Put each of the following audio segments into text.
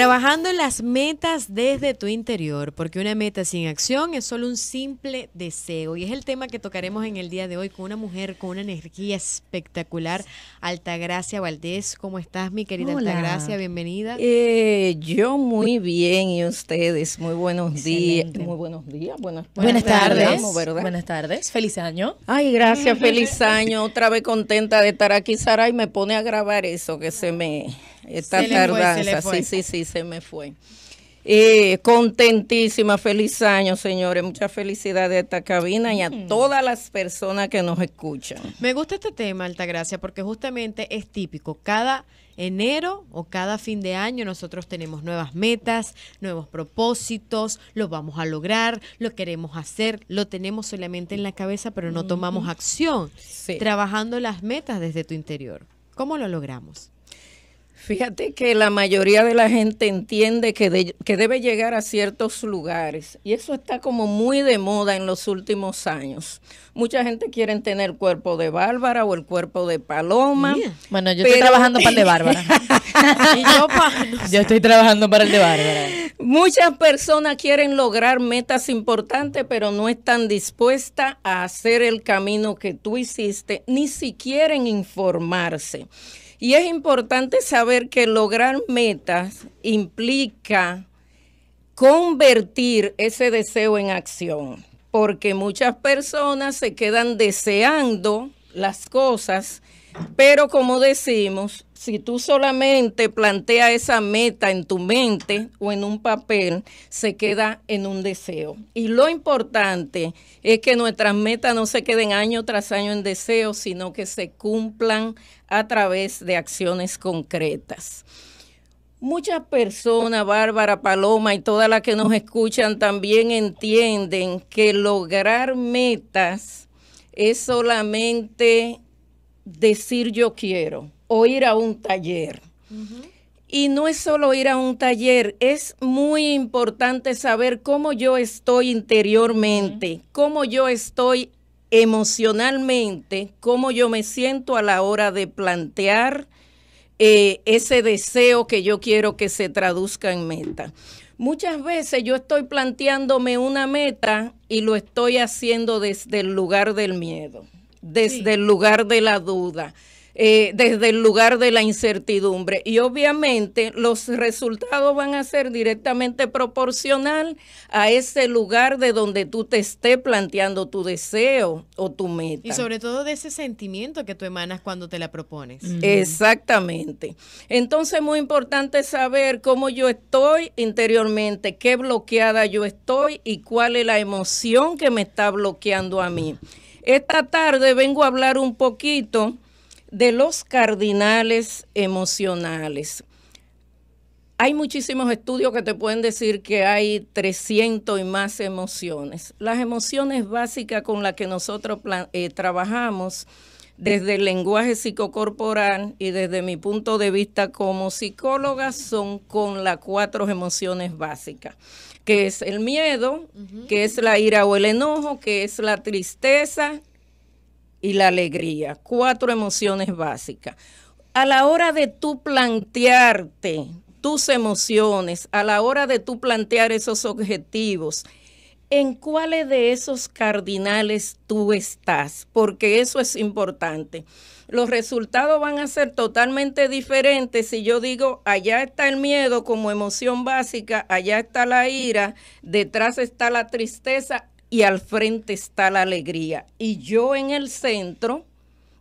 Trabajando en las metas desde tu interior, porque una meta sin acción es solo un simple deseo. Y es el tema que tocaremos en el día de hoy con una mujer con una energía espectacular, Altagracia Valdés. ¿Cómo estás, mi querida Altagracia? Bienvenida. Eh, yo muy bien y ustedes, muy buenos días. Muy buenos días, buenas, tardes. buenas tardes, feliz año. Ay, gracias, feliz año. Otra vez contenta de estar aquí, Sara, y me pone a grabar eso que se me esta tardanza. sí, sí, sí, se me fue. Eh, contentísima, feliz año, señores. Mucha felicidad de esta cabina y a mm. todas las personas que nos escuchan. Me gusta este tema, Altagracia, porque justamente es típico. Cada enero o cada fin de año nosotros tenemos nuevas metas, nuevos propósitos, lo vamos a lograr, lo queremos hacer, lo tenemos solamente en la cabeza, pero no tomamos acción, trabajando las metas desde tu interior. ¿Cómo lo logramos? Fíjate que la mayoría de la gente entiende que, debe llegar a ciertos lugares y eso está como muy de moda en los últimos años. Mucha gente quiere tener el cuerpo de Bárbara o el cuerpo de Paloma. Bueno, yo estoy trabajando para el de Bárbara. y yo, estoy trabajando para el de Bárbara. Muchas personas quieren lograr metas importantes, pero no están dispuestas a hacer el camino que tú hiciste, ni siquiera en informarse. Y es importante saber que lograr metas implica convertir ese deseo en acción, porque muchas personas se quedan deseando las cosas, pero como decimos, si tú solamente planteas esa meta en tu mente o en un papel, se queda en un deseo. Y lo importante es que nuestras metas no se queden año tras año en deseos, sino que se cumplan a través de acciones concretas. Muchas personas, Bárbara Paloma y todas las que nos escuchan también entienden que lograr metas es solamente decir yo quiero o ir a un taller. Y no es solo ir a un taller, es muy importante saber cómo yo estoy interiormente, cómo yo estoy emocionalmente, cómo yo me siento a la hora de plantear eh, ese deseo que yo quiero que se traduzca en meta. Muchas veces yo estoy planteándome una meta y lo estoy haciendo desde el lugar del miedo desde el lugar de la duda. Eh, desde el lugar de la incertidumbre. Y obviamente los resultados van a ser directamente proporcional a ese lugar de donde tú te estés planteando tu deseo o tu meta. Y sobre todo de ese sentimiento que tú emanas cuando te la propones. Exactamente. Entonces es muy importante saber cómo yo estoy interiormente, qué bloqueada yo estoy y cuál es la emoción que me está bloqueando a mí. Esta tarde vengo a hablar un poquito de los cardinales emocionales. Hay muchísimos estudios que te pueden decir que hay 300 y más emociones. Las emociones básicas con las que nosotros eh, trabajamos desde el lenguaje psicocorporal y desde mi punto de vista como psicóloga son con las cuatro emociones básicas que es el miedo, que es la ira o el enojo, que es la tristeza y la alegría. Cuatro emociones básicas. A la hora de tú plantearte tus emociones, a la hora de tú plantear esos objetivos, ¿En cuáles de esos cardinales tú estás? Porque eso es importante. Los resultados van a ser totalmente diferentes si yo digo, allá está el miedo como emoción básica, allá está la ira, detrás está la tristeza y al frente está la alegría. Y yo en el centro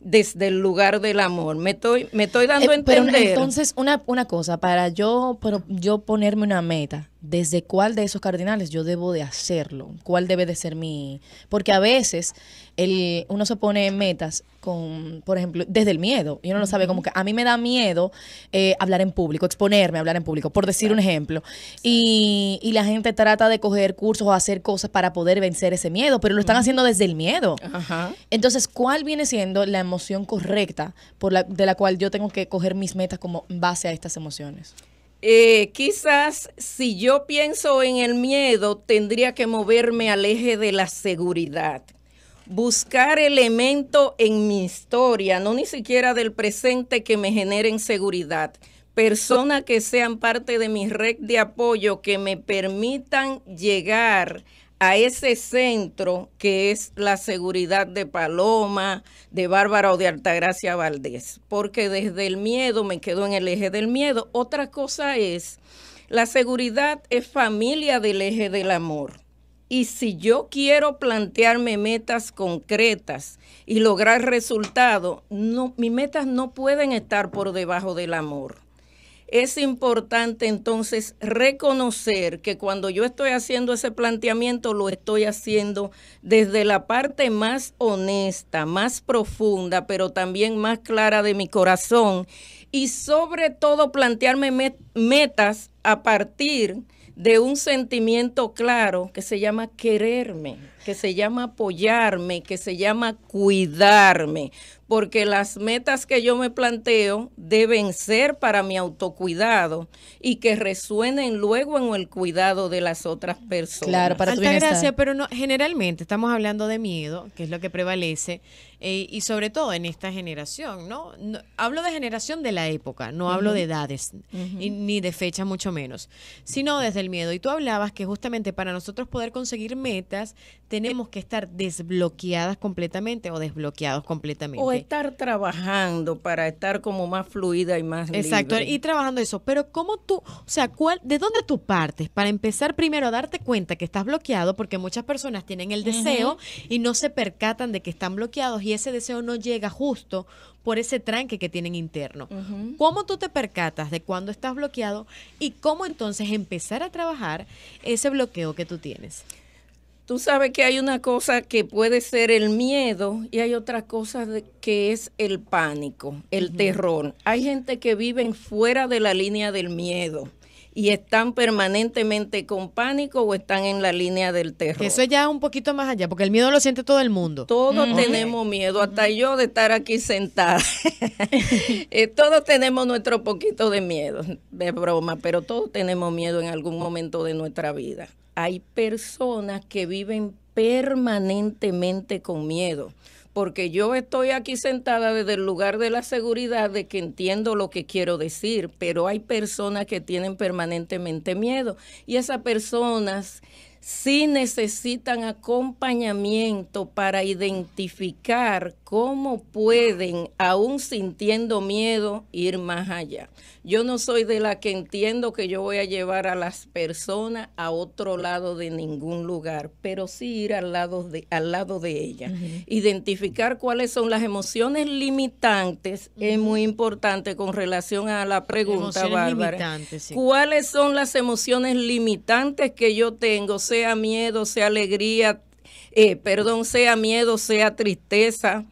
desde el lugar del amor. Me estoy, me estoy dando a eh, entender. entonces, una, una cosa, para yo, para yo ponerme una meta, desde cuál de esos cardinales yo debo de hacerlo, cuál debe de ser mi... Porque a veces el, uno se pone metas con, por ejemplo, desde el miedo, y uno no sabe como que a mí me da miedo eh, hablar en público, exponerme a hablar en público, por decir un ejemplo, y, y, la gente trata de coger cursos o hacer cosas para poder vencer ese miedo, pero lo están haciendo desde el miedo. Entonces, ¿cuál viene siendo la emoción correcta por la, de la cual yo tengo que coger mis metas como base a estas emociones? Eh, quizás si yo pienso en el miedo, tendría que moverme al eje de la seguridad. Buscar elemento en mi historia, no ni siquiera del presente, que me generen seguridad. Personas que sean parte de mi red de apoyo, que me permitan llegar a ese centro que es la seguridad de Paloma, de Bárbara o de Altagracia Valdés, porque desde el miedo me quedo en el eje del miedo. Otra cosa es, la seguridad es familia del eje del amor. Y si yo quiero plantearme metas concretas y lograr resultados, no, mis metas no pueden estar por debajo del amor es importante entonces reconocer que cuando yo estoy haciendo ese planteamiento lo estoy haciendo desde la parte más honesta, más profunda, pero también más clara de mi corazón y sobre todo plantearme metas a partir de un sentimiento claro que se llama quererme, que se llama apoyarme, que se llama cuidarme porque las metas que yo me planteo deben ser para mi autocuidado y que resuenen luego en el cuidado de las otras personas. Claro, para tu pero no, generalmente estamos hablando de miedo, que es lo que prevalece, eh, y sobre todo en esta generación, ¿no? Hablo de generación de la época, no hablo de edades, ni de fecha mucho menos, sino desde el miedo. Y tú hablabas que justamente para nosotros poder conseguir metas, tenemos que estar desbloqueadas completamente o desbloqueados completamente estar trabajando para estar como más fluida y más Exacto, y trabajando eso. Pero cómo tú, o sea, cuál, ¿de dónde tú partes? Para empezar primero a darte cuenta que estás bloqueado, porque muchas personas tienen el deseo y no se percatan de que están bloqueados y ese deseo no llega justo por ese tranque que tienen interno. ¿Cómo tú te percatas de cuando estás bloqueado y cómo entonces empezar a trabajar ese bloqueo que tú tienes? Tú sabes que hay una cosa que puede ser el miedo y hay otra cosa que es el pánico, el terror. Hay gente que vive fuera de la línea del miedo y están permanentemente con pánico o están en la línea del terror. Eso ya un poquito más allá, porque el miedo lo siente todo el mundo. Todos tenemos miedo, hasta yo de estar aquí sentada. Eh, todos tenemos nuestro poquito de miedo, de broma, pero todos tenemos miedo en algún momento de nuestra vida hay personas que viven permanentemente con miedo porque yo estoy aquí sentada desde el lugar de la seguridad de que entiendo lo que quiero decir, pero hay personas que tienen permanentemente miedo y esas personas sí necesitan acompañamiento para identificar cómo pueden, aún sintiendo miedo, ir más allá. Yo no soy de la que entiendo que yo voy a llevar a las personas a otro lado de ningún lugar, pero sí ir al lado de, al lado de ellas. Identificar cuáles son las emociones limitantes es muy importante con relación a la pregunta, Bárbara. ¿Cuáles son las emociones limitantes que yo tengo? sea miedo, sea alegría, eh, perdón, sea miedo, sea tristeza.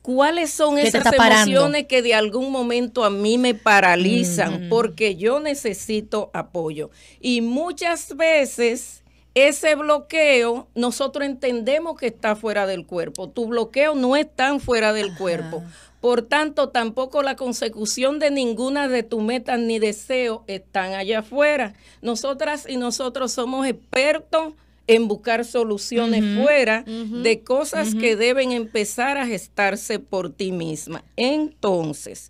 ¿Cuáles son esas emociones que de algún momento a mí me paralizan? Mm. Porque yo necesito apoyo. Y muchas veces ese bloqueo nosotros entendemos que está fuera del cuerpo. Tu bloqueo no está fuera del cuerpo. Por tanto, tampoco la consecución de ninguna de tus metas ni deseos están allá afuera. Nosotras y nosotros somos expertos en buscar soluciones fuera de cosas que deben empezar a gestarse por ti misma. Entonces,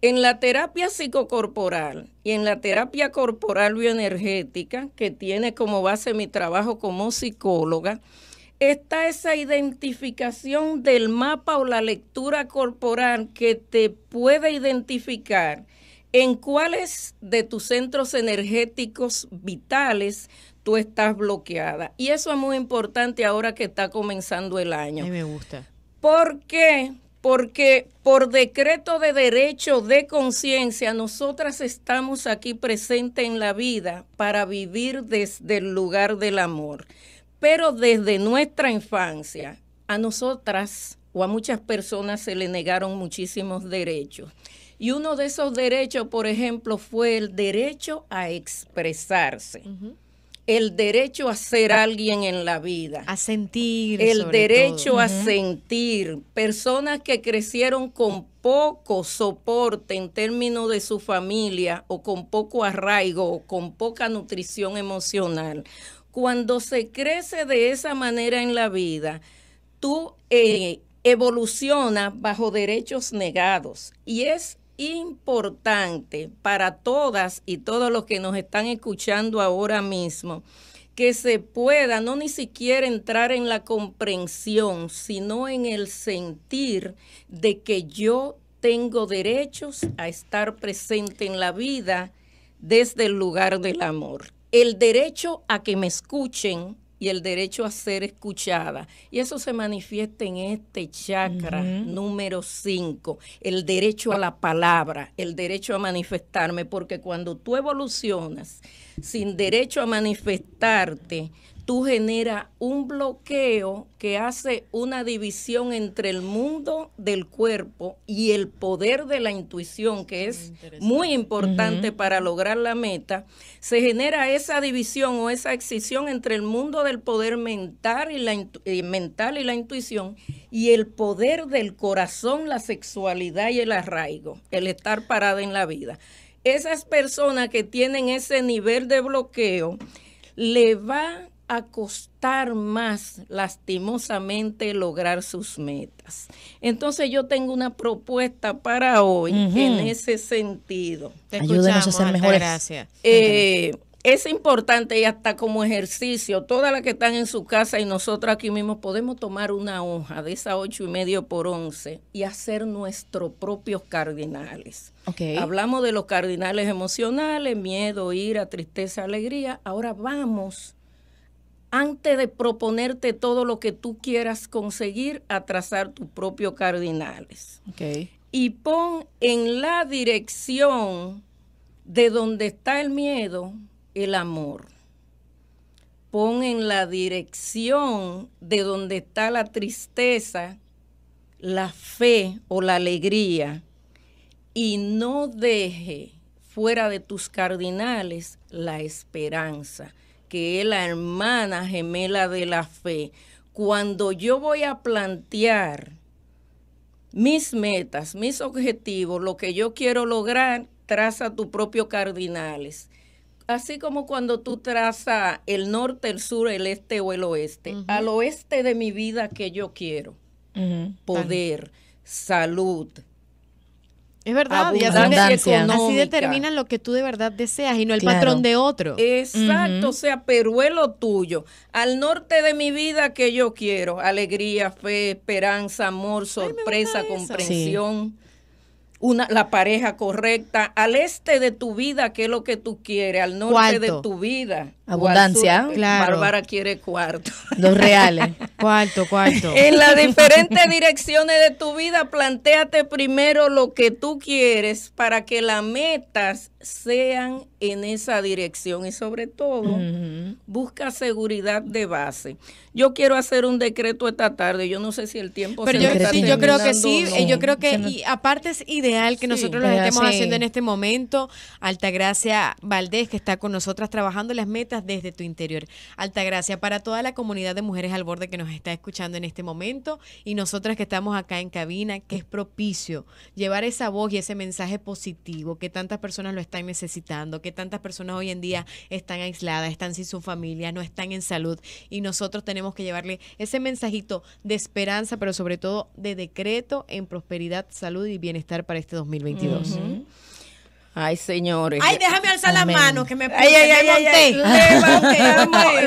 en la terapia psicocorporal y en la terapia corporal bioenergética, que tiene como base mi trabajo como psicóloga, está esa identificación del mapa o la lectura corporal que te puede identificar en cuáles de tus centros energéticos vitales tú estás bloqueada. Y eso es muy importante ahora que está comenzando el año. A me gusta. ¿Por qué? Porque por decreto de derecho de conciencia, nosotras estamos aquí presentes en la vida para vivir desde el lugar del amor. Pero desde nuestra infancia, a nosotras o a muchas personas se le negaron muchísimos derechos. Y uno de esos derechos, por ejemplo, fue el derecho a expresarse. El derecho a ser alguien en la vida. A sentir. El derecho a sentir. Personas que crecieron con poco soporte en términos de su familia o con poco arraigo o con poca nutrición emocional cuando se crece de esa manera en la vida, tú eh, evolucionas bajo derechos negados. Y es importante para todas y todos los que nos están escuchando ahora mismo que se pueda no ni siquiera entrar en la comprensión, sino en el sentir de que yo tengo derechos a estar presente en la vida desde el lugar del amor el derecho a que me escuchen y el derecho a ser escuchada. Y eso se manifiesta en este chakra número 5, el derecho a la palabra, el derecho a manifestarme, porque cuando tú evolucionas sin derecho a manifestarte, tú generas un bloqueo que hace una división entre el mundo del cuerpo y el poder de la intuición, que es muy importante para lograr la meta. Se genera esa división o esa excisión entre el mundo del poder mental y la, eh, mental y la intuición y el poder del corazón, la sexualidad y el arraigo, el estar parada en la vida. Esas personas que tienen ese nivel de bloqueo, le va acostar costar más, lastimosamente, lograr sus metas. Entonces yo tengo una propuesta para hoy en ese sentido. Te Ayúdenos a ser mejores. Eh, es importante y hasta como ejercicio, todas las que están en su casa y nosotros aquí mismo podemos tomar una hoja de esa ocho y medio por once y hacer nuestros propios cardinales. Hablamos de los cardinales emocionales, miedo, ira, tristeza, alegría. Ahora vamos antes de proponerte todo lo que tú quieras conseguir, atrasar trazar tus propios cardinales. Y pon en la dirección de donde está el miedo, el amor. Pon en la dirección de donde está la tristeza, la fe o la alegría. Y no deje fuera de tus cardinales la esperanza que es la hermana gemela de la fe, cuando yo voy a plantear mis metas, mis objetivos, lo que yo quiero lograr, traza tu propio cardinales. Así como cuando tú trazas el norte, el sur, el este o el oeste. Al oeste de mi vida que yo quiero. Poder, salud, es verdad, así, así, determinan lo que tú de verdad deseas y no el patrón de otro. Exacto, o sea, pero sea, peruelo tuyo. Al norte de mi vida que yo quiero, alegría, fe, esperanza, amor, sorpresa, comprensión. Una, la pareja correcta, al este de tu vida, que es lo que tú quieres, al norte de tu vida, Abundancia. Eh, Bárbara quiere cuarto. Dos reales. cuarto, cuarto. En las diferentes direcciones de tu vida, planteate primero lo que tú quieres para que las metas sean en esa dirección y sobre todo busca seguridad de base. Yo quiero hacer un decreto esta tarde, yo no sé si el tiempo Pero yo, sí, yo creo que sí, eh, yo creo que y aparte es ideal que nosotros lo estemos haciendo en este momento. Altagracia Valdés que está con nosotras trabajando las metas desde tu interior. Altagracia, para toda la comunidad de mujeres al borde que nos está escuchando en este momento y nosotras que estamos acá en cabina, que es propicio llevar esa voz y ese mensaje positivo, que tantas personas lo están necesitando, que tantas personas hoy en día están aisladas, están sin su familia, no están en salud y nosotros tenemos que llevarle ese mensajito de esperanza, pero sobre todo de decreto en prosperidad, salud y bienestar para este 2022. Ay, señores. Ay, déjame alzar las manos que me, ay, ay,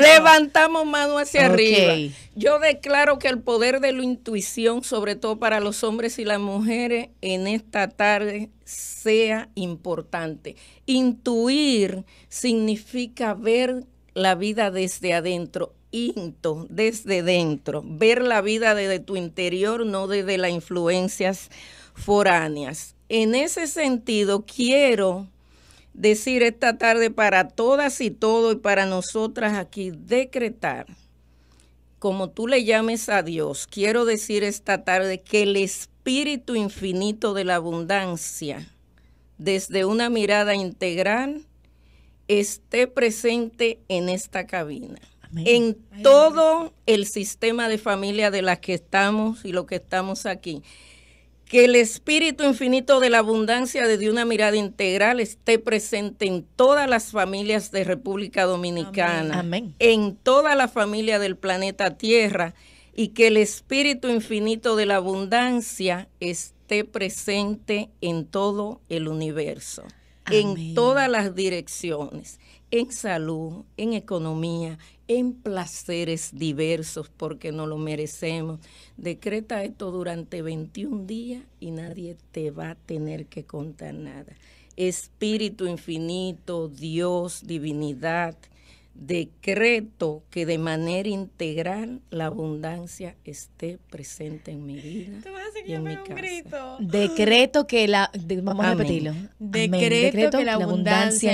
Levantamos, mano hacia arriba. Yo declaro que el poder de la intuición, sobre todo para los hombres y las mujeres, en esta tarde sea importante. Intuir significa ver la vida desde adentro, into, desde dentro, ver la vida desde tu interior, no desde las influencias foráneas. En ese sentido, quiero decir esta tarde para todas y todos y para nosotras aquí, decretar, como tú le llames a Dios, quiero decir esta tarde que el espíritu infinito de la abundancia, desde una mirada integral, esté presente en esta cabina. En todo el sistema de familia de las que estamos y lo que estamos aquí que el espíritu infinito de la abundancia desde una mirada integral esté presente en todas las familias de República Dominicana, en toda la familia del planeta Tierra, y que el espíritu infinito de la abundancia esté presente en todo el universo, en todas las direcciones en salud, en economía, en placeres diversos, porque no lo merecemos. Decreta esto durante 21 días y nadie te va a tener que contar nada. Espíritu infinito, Dios, divinidad, decreto que de manera integral la abundancia esté presente en mi vida y en mi casa. Decreto que la vamos a repetirlo. Decreto, que la abundancia,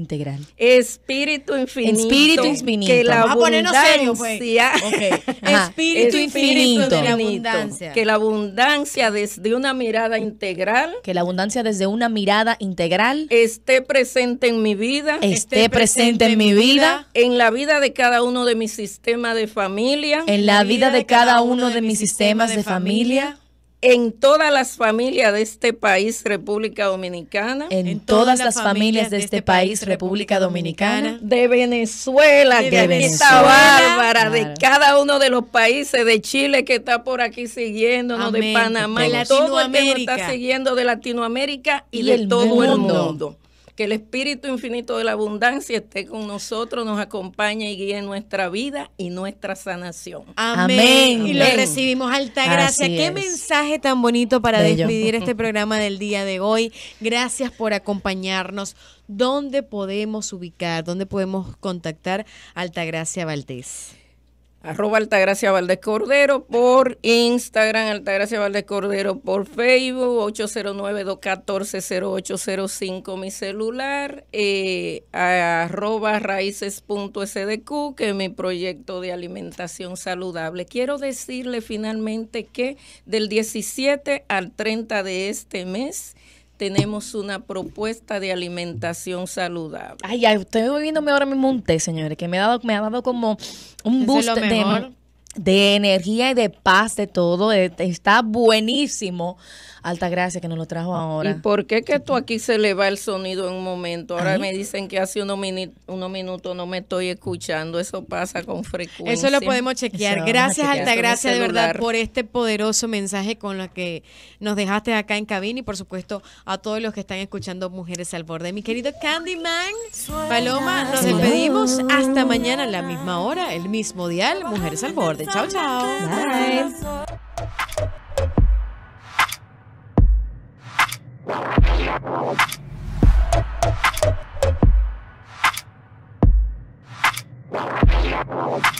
integral. Espíritu infinito. infinito. Que la abundancia. Espíritu, infinito. De la abundancia. Que la abundancia desde una mirada integral. Que la abundancia desde una mirada integral. Esté presente en mi vida. Esté, presente, en mi vida, En la vida de cada uno de mis sistemas de familia. En la vida de cada uno de mis sistemas de familia en todas las familias de este país, República Dominicana. En, todas, las familias, de este, este país, República Dominicana. De Venezuela, de que bárbara, de cada uno de los países, de Chile que está por aquí siguiéndonos, de Panamá, de todo el que está siguiendo de Latinoamérica y, de todo el mundo. Que el Espíritu Infinito de la Abundancia esté con nosotros, nos acompañe y guíe nuestra vida y nuestra sanación. Amén. Y lo recibimos, alta gracia. Qué mensaje tan bonito para despedir este programa del día de hoy. Gracias por acompañarnos. ¿Dónde podemos ubicar, dónde podemos contactar Altagracia Valdés? arroba Altagracia Valdez Cordero por Instagram, Altagracia Valdez Cordero por Facebook, 809-214-0805 mi celular, eh, arroba raíces.sdq, que es mi proyecto de alimentación saludable. Quiero decirle finalmente que del 17 al 30 de este mes, tenemos una propuesta de alimentación saludable. Ay, ay, estoy bebiéndome ahora mismo un té, señores, que me ha dado, me ha dado como un boost de energía y de paz de todo. Este, está buenísimo. Altagracia que nos lo trajo ah, ahora. ¿Y por qué que tú aquí se le va el sonido en un momento? Ahora me dicen que hace unos, minutos no me estoy escuchando. Eso pasa con frecuencia. Eso lo podemos chequear. Gracias, Alta Altagracia, de verdad, por este poderoso mensaje con lo que nos dejaste acá en cabina y, por supuesto, a todos los que están escuchando Mujeres al Borde. Mi querido Candyman, Paloma, nos despedimos. Hasta mañana a la misma hora, el mismo dial. Mujeres al Borde. Chao, chao. Bye. Thank you.